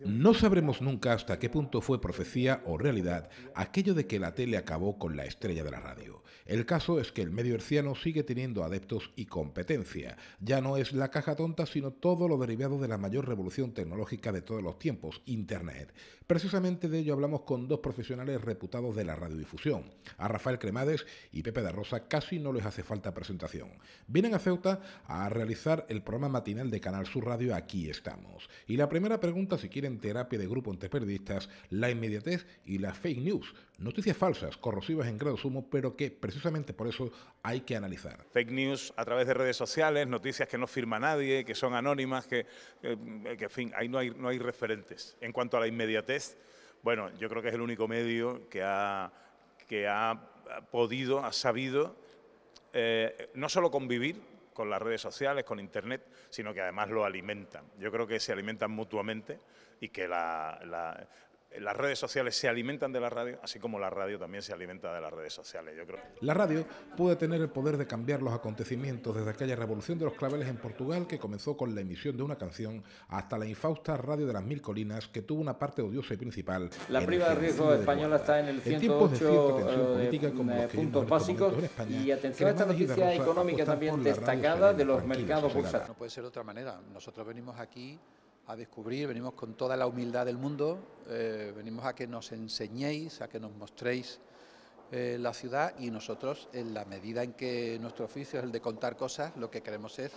No sabremos nunca hasta qué punto fue profecía o realidad aquello de que la tele acabó con la estrella de la radio. El caso es que el medio herciano sigue teniendo adeptos y competencia. Ya no es la caja tonta, sino todo lo derivado de la mayor revolución tecnológica de todos los tiempos, Internet. Precisamente de ello hablamos con dos profesionales reputados de la radiodifusión. A Rafael Cremades y Pepe de Rosa casi no les hace falta presentación. Vienen a Ceuta a realizar el programa matinal de Canal Sur Radio Aquí estamos. Y la primera pregunta si quieren terapia de grupo entre periodistas, la inmediatez y la fake news. Noticias falsas, corrosivas en grado sumo, pero que precisamente por eso hay que analizar. Fake news a través de redes sociales, noticias que no firma nadie, que son anónimas, que, eh, en fin, ahí no hay, no hay referentes. En cuanto a la inmediatez, bueno, yo creo que es el único medio que ha, que ha podido, ha sabido, eh, no solo convivir, con las redes sociales, con Internet, sino que además lo alimentan. Yo creo que se alimentan mutuamente y que la, eh, las redes sociales se alimentan de la radio, así como la radio también se alimenta de las redes sociales, yo creo. La radio puede tener el poder de cambiar los acontecimientos desde aquella revolución de los claveles en Portugal que comenzó con la emisión de una canción hasta la infausta radio de las mil colinas que tuvo una parte odiosa y principal. La priva de riesgo española está en el 108 de eh, eh, puntos básicos y atención a esta noticia económica también destacada de los mercados bursátiles. No puede ser de otra manera, nosotros venimos aquí a descubrir, venimos con toda la humildad del mundo, eh, venimos a que nos enseñéis, a que nos mostréis eh, la ciudad y nosotros, en la medida en que nuestro oficio es el de contar cosas, lo que queremos es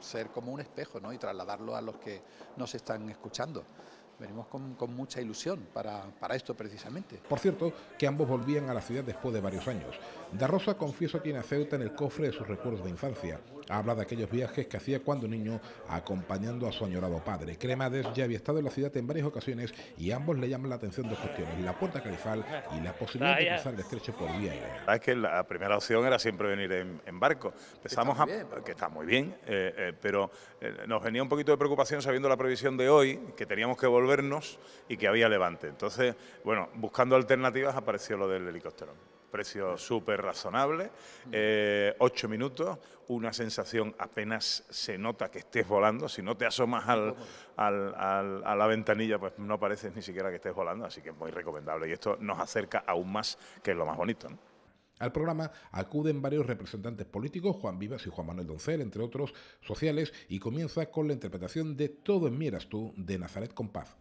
ser como un espejo ¿no? y trasladarlo a los que nos están escuchando venimos con, mucha ilusión para, esto precisamente. Por cierto, que ambos volvían a la ciudad después de varios años. Da Rosa confieso tiene a Ceuta en el cofre de sus recuerdos de infancia. Habla de aquellos viajes que hacía cuando niño acompañando a su añorado padre. Cremades ya había estado en la ciudad en varias ocasiones y ambos le llaman la atención dos cuestiones, la puerta califal y la posibilidad de cruzar el estrecho por vía La es que la primera opción era siempre venir en, barco. Empezamos que está muy bien, eh, eh, pero, eh, nos venía un poquito de preocupación sabiendo la previsión de hoy, que teníamos que volver y que había levante. Entonces, bueno, buscando alternativas apareció lo del helicóptero. Precio súper razonable, eh, ocho minutos, una sensación apenas se nota que estés volando. Si no te asomas al, al, a la ventanilla, pues no parece ni siquiera que estés volando, así que es muy recomendable. Y esto nos acerca aún más, que es lo más bonito. Al programa acuden varios representantes políticos, Juan Vivas y Juan Manuel Doncel, entre otros sociales, y comienza con la interpretación de Todo en Mieras tú de Nazaret paz.